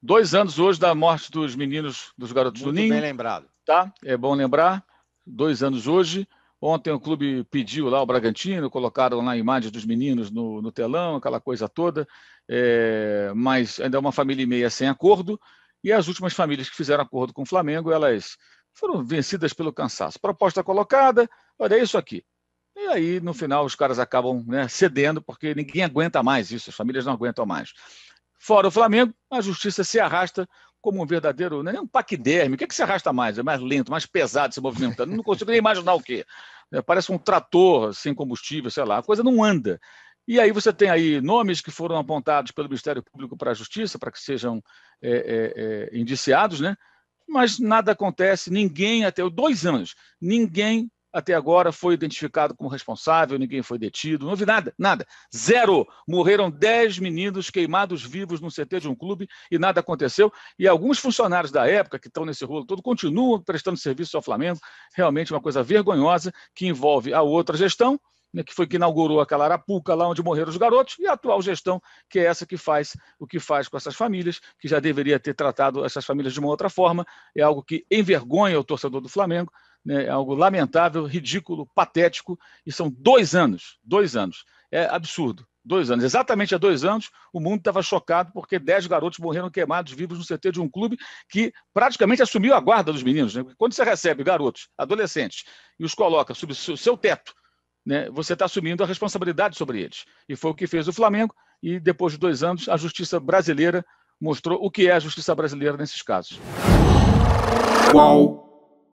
Dois anos hoje da morte dos meninos, dos garotos Muito do Ninho. bem lembrado. Tá? É bom lembrar. Dois anos hoje. Ontem o clube pediu lá o Bragantino, colocaram lá a imagem dos meninos no, no telão, aquela coisa toda. É, mas ainda é uma família e meia sem acordo. E as últimas famílias que fizeram acordo com o Flamengo, elas foram vencidas pelo cansaço. Proposta colocada, olha é isso aqui. E aí, no final, os caras acabam né, cedendo, porque ninguém aguenta mais isso, as famílias não aguentam mais. Fora o Flamengo, a justiça se arrasta como um verdadeiro, não é nem um paquiderme. O que, é que se arrasta mais? É mais lento, mais pesado se movimentando. Não consigo nem imaginar o que. É, parece um trator sem combustível, sei lá. A coisa não anda. E aí você tem aí nomes que foram apontados pelo Ministério Público para a Justiça, para que sejam é, é, é indiciados, né? mas nada acontece, ninguém até dois anos, ninguém até agora foi identificado como responsável, ninguém foi detido, não houve nada, nada. Zero. Morreram dez meninos queimados vivos num CT de um clube e nada aconteceu. E alguns funcionários da época que estão nesse rolo todo continuam prestando serviço ao Flamengo. Realmente uma coisa vergonhosa que envolve a outra gestão né, que foi que inaugurou aquela Arapuca, lá onde morreram os garotos, e a atual gestão, que é essa que faz o que faz com essas famílias, que já deveria ter tratado essas famílias de uma outra forma, é algo que envergonha o torcedor do Flamengo, né, é algo lamentável, ridículo, patético, e são dois anos, dois anos, é absurdo. Dois anos, exatamente há dois anos, o mundo estava chocado porque dez garotos morreram queimados vivos no CT de um clube que praticamente assumiu a guarda dos meninos. Né? Quando você recebe garotos, adolescentes, e os coloca sob o seu teto né, você está assumindo a responsabilidade sobre eles. E foi o que fez o Flamengo, e depois de dois anos, a justiça brasileira mostrou o que é a justiça brasileira nesses casos.